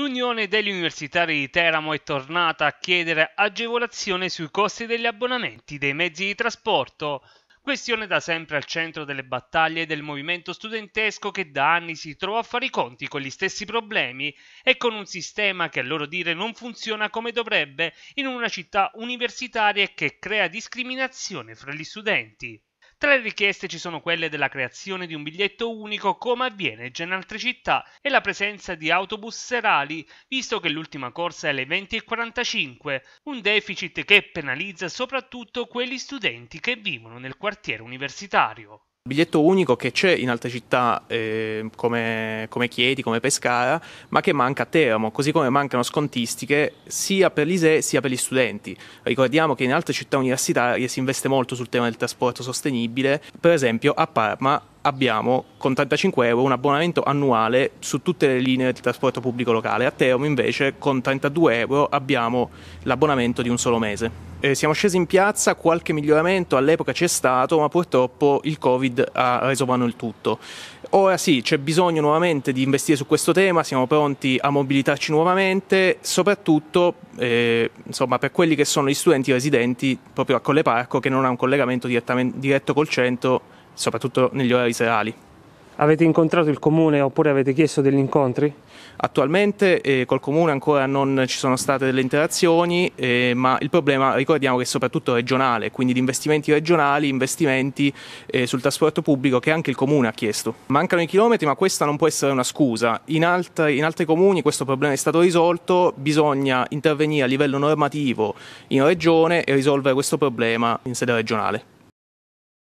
L'Unione degli Universitari di Teramo è tornata a chiedere agevolazione sui costi degli abbonamenti dei mezzi di trasporto, questione da sempre al centro delle battaglie del movimento studentesco che da anni si trova a fare i conti con gli stessi problemi e con un sistema che a loro dire non funziona come dovrebbe in una città universitaria e che crea discriminazione fra gli studenti. Tra le richieste ci sono quelle della creazione di un biglietto unico come avviene già in altre città e la presenza di autobus serali, visto che l'ultima corsa è alle 20.45, un deficit che penalizza soprattutto quegli studenti che vivono nel quartiere universitario biglietto unico che c'è in altre città eh, come, come, Chieti, come Pescara, ma che manca a Teramo, così come mancano scontistiche sia per l'ISE sia per gli studenti. Ricordiamo che in altre città universitarie si investe molto sul tema del trasporto sostenibile, per esempio a Parma abbiamo con 35 euro un abbonamento annuale su tutte le linee di trasporto pubblico locale. A Teramo invece con 32 euro abbiamo l'abbonamento di un solo mese. Eh, siamo scesi in piazza, qualche miglioramento all'epoca c'è stato, ma purtroppo il Covid ha reso vano il tutto. Ora sì, c'è bisogno nuovamente di investire su questo tema, siamo pronti a mobilitarci nuovamente, soprattutto eh, insomma, per quelli che sono gli studenti residenti proprio a Colle Parco che non ha un collegamento diretto col centro soprattutto negli orari serali. Avete incontrato il comune oppure avete chiesto degli incontri? Attualmente eh, col comune ancora non ci sono state delle interazioni, eh, ma il problema ricordiamo che è soprattutto regionale, quindi di investimenti regionali, investimenti eh, sul trasporto pubblico che anche il comune ha chiesto. Mancano i chilometri, ma questa non può essere una scusa. In, alt- in altri comuni questo problema è stato risolto, bisogna intervenire a livello normativo in regione e risolvere questo problema in sede regionale.